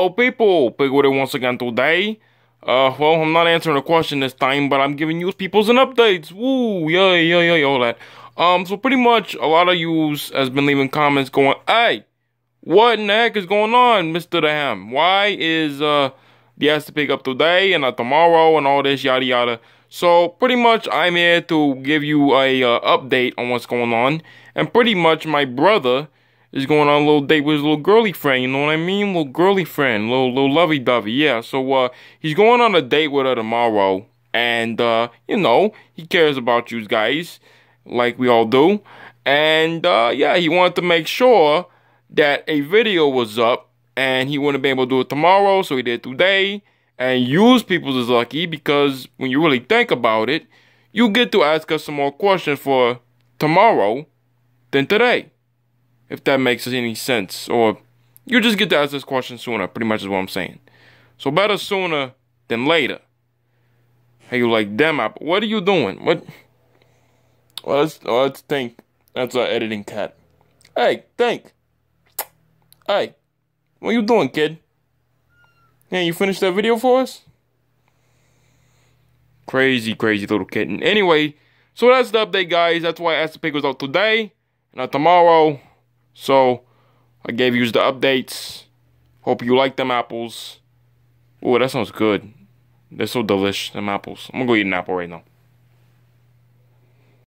Oh people, Big it once again today. Uh, well, I'm not answering a question this time, but I'm giving you people's and updates. Woo, yeah, yeah, yeah, all that. Um, so pretty much a lot of yous has been leaving comments going, Hey, what in the heck is going on, Mr. The Ham? Why is, uh, the has to pick up today and not tomorrow and all this, yada, yada. So pretty much I'm here to give you a, uh, update on what's going on. And pretty much my brother is going on a little date with his little girly friend, you know what I mean? Little girly friend, little, little lovey-dovey, yeah. So, uh, he's going on a date with her tomorrow, and, uh, you know, he cares about you guys, like we all do. And, uh, yeah, he wanted to make sure that a video was up, and he wouldn't be able to do it tomorrow, so he did today. And use people's is lucky, because when you really think about it, you get to ask us some more questions for tomorrow than today if that makes any sense. Or you just get to ask this question sooner, pretty much is what I'm saying. So better sooner than later. Hey, you like, damn, up. what are you doing? What? Well, let's, let's think. That's our editing cat. Hey, think. Hey, what you doing, kid? Hey, you finished that video for us? Crazy, crazy little kitten. Anyway, so that's the update, guys. That's why I asked the Pig was out today. Now tomorrow, so, I gave you the updates. Hope you like them apples. Oh, that sounds good. They're so delicious, them apples. I'm gonna go eat an apple right now.